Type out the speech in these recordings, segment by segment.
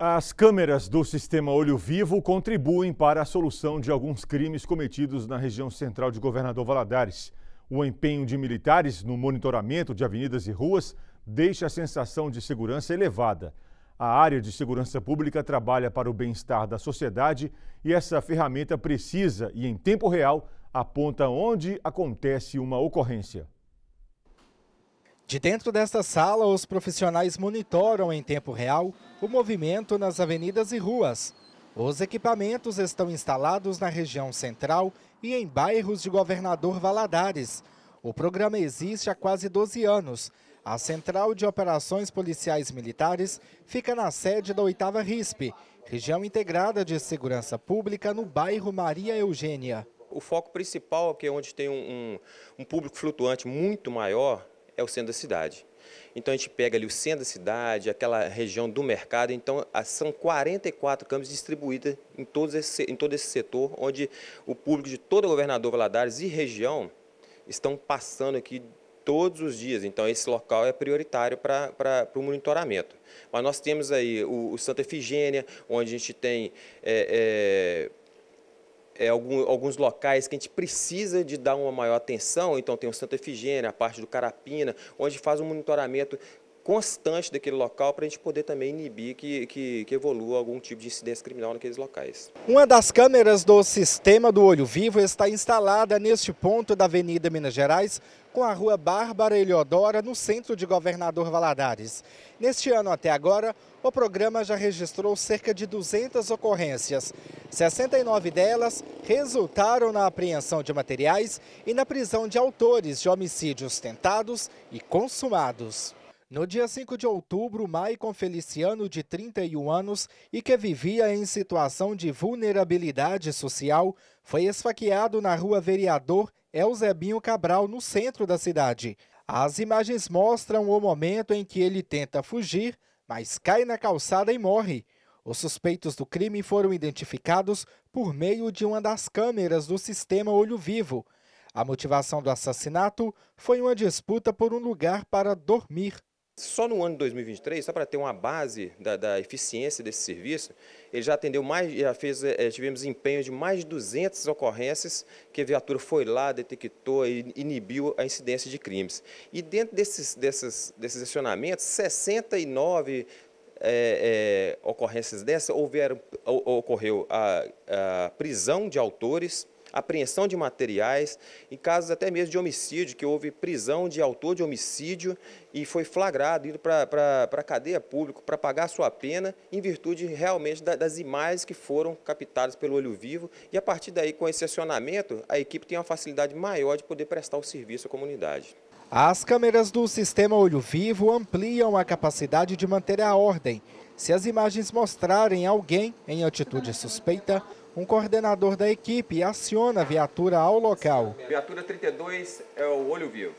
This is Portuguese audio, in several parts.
As câmeras do sistema Olho Vivo contribuem para a solução de alguns crimes cometidos na região central de Governador Valadares. O empenho de militares no monitoramento de avenidas e ruas deixa a sensação de segurança elevada. A área de segurança pública trabalha para o bem-estar da sociedade e essa ferramenta precisa e em tempo real aponta onde acontece uma ocorrência. De dentro desta sala, os profissionais monitoram em tempo real o movimento nas avenidas e ruas. Os equipamentos estão instalados na região central e em bairros de Governador Valadares. O programa existe há quase 12 anos. A Central de Operações Policiais Militares fica na sede da 8 RISP, região integrada de segurança pública no bairro Maria Eugênia. O foco principal, é que é onde tem um, um, um público flutuante muito maior, é o centro da cidade. Então a gente pega ali o centro da cidade, aquela região do mercado, então são 44 câmaras distribuídas em, todos esse, em todo esse setor, onde o público de todo o governador Valadares e região estão passando aqui todos os dias, então esse local é prioritário para o monitoramento. Mas nós temos aí o, o Santa Efigênia, onde a gente tem é, é, é, algum, alguns locais que a gente precisa de dar uma maior atenção, então tem o Santa Efigênia, a parte do Carapina, onde faz um monitoramento constante daquele local para a gente poder também inibir que, que, que, evolua algum tipo de incidência criminal naqueles locais. Uma das câmeras do sistema do Olho Vivo está instalada neste ponto da Avenida Minas Gerais, com a Rua Bárbara Eliodora, no centro de Governador Valadares. Neste ano até agora, o programa já registrou cerca de 200 ocorrências 69 delas resultaram na apreensão de materiais e na prisão de autores de homicídios tentados e consumados. No dia 5 de outubro, Maicon Feliciano, de 31 anos e que vivia em situação de vulnerabilidade social, foi esfaqueado na rua Vereador Elzebinho Cabral, no centro da cidade. As imagens mostram o momento em que ele tenta fugir, mas cai na calçada e morre. Os suspeitos do crime foram identificados por meio de uma das câmeras do sistema Olho Vivo. A motivação do assassinato foi uma disputa por um lugar para dormir. Só no ano de 2023, só para ter uma base da, da, eficiência desse serviço, ele já atendeu mais, já fez, é, tivemos empenho de mais de 200 ocorrências que a viatura foi lá, detectou e inibiu a incidência de crimes. E dentro desses, desses, desses acionamentos, 69 é, é, ocorrências dessas, houveram, ocorreu a, a, prisão de autores, apreensão de materiais, em casos até mesmo de homicídio, que houve prisão de autor de homicídio e foi flagrado, indo para a cadeia pública para pagar sua pena, em virtude realmente da, das imagens que foram captadas pelo olho vivo. E a partir daí, com esse acionamento, a equipe tem uma facilidade maior de poder prestar o serviço à comunidade. As câmeras do sistema Olho Vivo ampliam a capacidade de manter a ordem. Se as imagens mostrarem alguém em atitude suspeita, um coordenador da equipe aciona a viatura ao local. Viatura 32 é o Olho Vivo.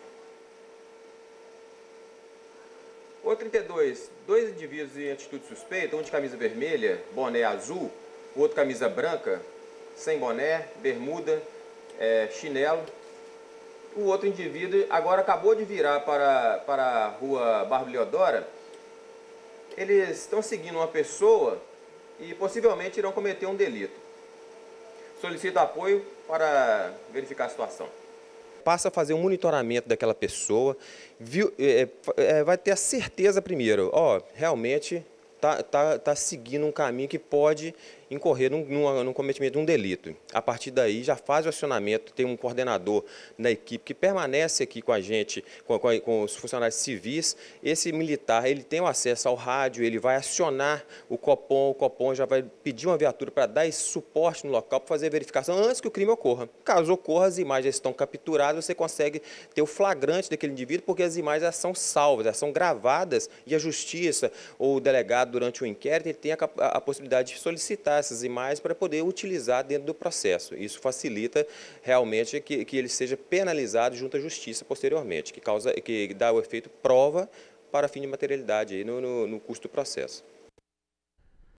O 32, dois indivíduos em atitude suspeita, um de camisa vermelha, boné azul, o outro camisa branca, sem boné, bermuda, é, chinelo, o outro indivíduo agora acabou de virar para, para a rua Barbiliodora. Eles estão seguindo uma pessoa e possivelmente irão cometer um delito. Solicito apoio para verificar a situação. Passa a fazer um monitoramento daquela pessoa, viu, é, é, vai ter a certeza primeiro, ó, realmente está tá, tá seguindo um caminho que pode incorrer num, num, num, cometimento de um delito. A partir daí, já faz o acionamento, tem um coordenador na equipe que permanece aqui com a gente, com, com, com, os funcionários civis. Esse militar, ele tem o acesso ao rádio, ele vai acionar o COPOM, o COPOM já vai pedir uma viatura para dar esse suporte no local, para fazer a verificação antes que o crime ocorra. Caso ocorra, as imagens estão capturadas, você consegue ter o flagrante daquele indivíduo, porque as imagens são salvas, elas são gravadas e a justiça ou o delegado durante o inquérito, ele tem a, a possibilidade de solicitar essas imagens para poder utilizar dentro do processo. Isso facilita realmente que, que ele seja penalizado junto à justiça posteriormente, que, causa, que dá o efeito prova para fim de materialidade no, no, no custo do processo.